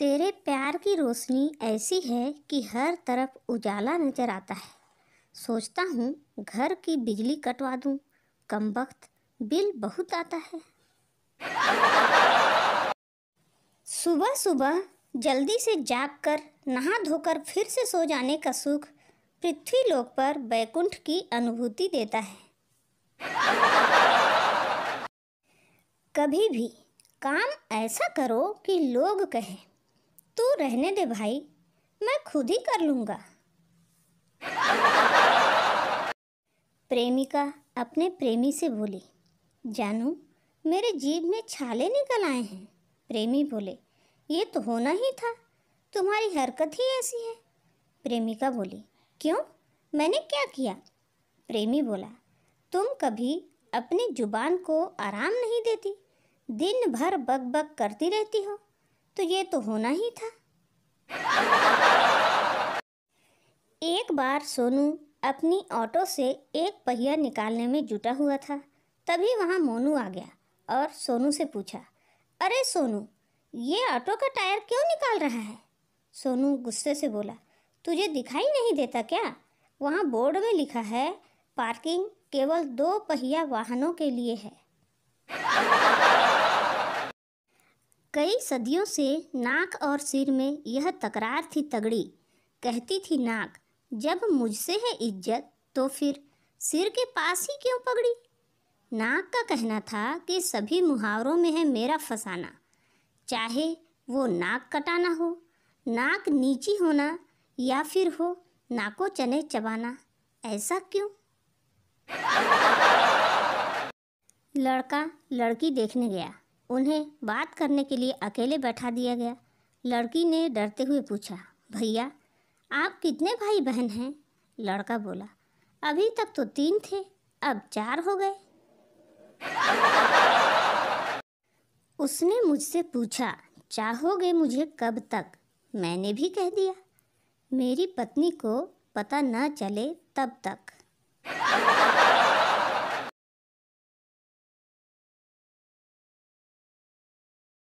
तेरे प्यार की रोशनी ऐसी है कि हर तरफ उजाला नजर आता है सोचता हूँ घर की बिजली कटवा दूँ कम वक्त बिल बहुत आता है सुबह सुबह जल्दी से जाग कर नहा धोकर फिर से सो जाने का सुख पृथ्वी लोक पर बैकुंठ की अनुभूति देता है कभी भी काम ऐसा करो कि लोग कहें तू रहने दे भाई मैं खुद ही कर लूँगा प्रेमिका अपने प्रेमी से बोली जानू मेरे जीव में छाले निकल आए हैं प्रेमी बोले ये तो होना ही था तुम्हारी हरकत ही ऐसी है प्रेमिका बोली क्यों मैंने क्या किया प्रेमी बोला तुम कभी अपनी जुबान को आराम नहीं देती दिन भर बक बक करती रहती हो तो ये तो होना ही था एक बार सोनू अपनी ऑटो से एक पहिया निकालने में जुटा हुआ था तभी वहाँ मोनू आ गया और सोनू से पूछा अरे सोनू ये ऑटो का टायर क्यों निकाल रहा है सोनू गुस्से से बोला तुझे दिखाई नहीं देता क्या वहाँ बोर्ड में लिखा है पार्किंग केवल दो पहिया वाहनों के लिए है कई सदियों से नाक और सिर में यह तकरार थी तगड़ी कहती थी नाक जब मुझसे है इज्जत तो फिर सिर के पास ही क्यों पगड़ी नाक का कहना था कि सभी मुहावरों में है मेरा फसाना चाहे वो नाक कटाना हो नाक नीची होना या फिर हो नाको चने चबाना ऐसा क्यों लड़का लड़की देखने गया उन्हें बात करने के लिए अकेले बैठा दिया गया लड़की ने डरते हुए पूछा भैया आप कितने भाई बहन हैं लड़का बोला अभी तक तो तीन थे अब चार हो गए उसने मुझसे पूछा चाहोगे मुझे कब तक मैंने भी कह दिया मेरी पत्नी को पता न चले तब तक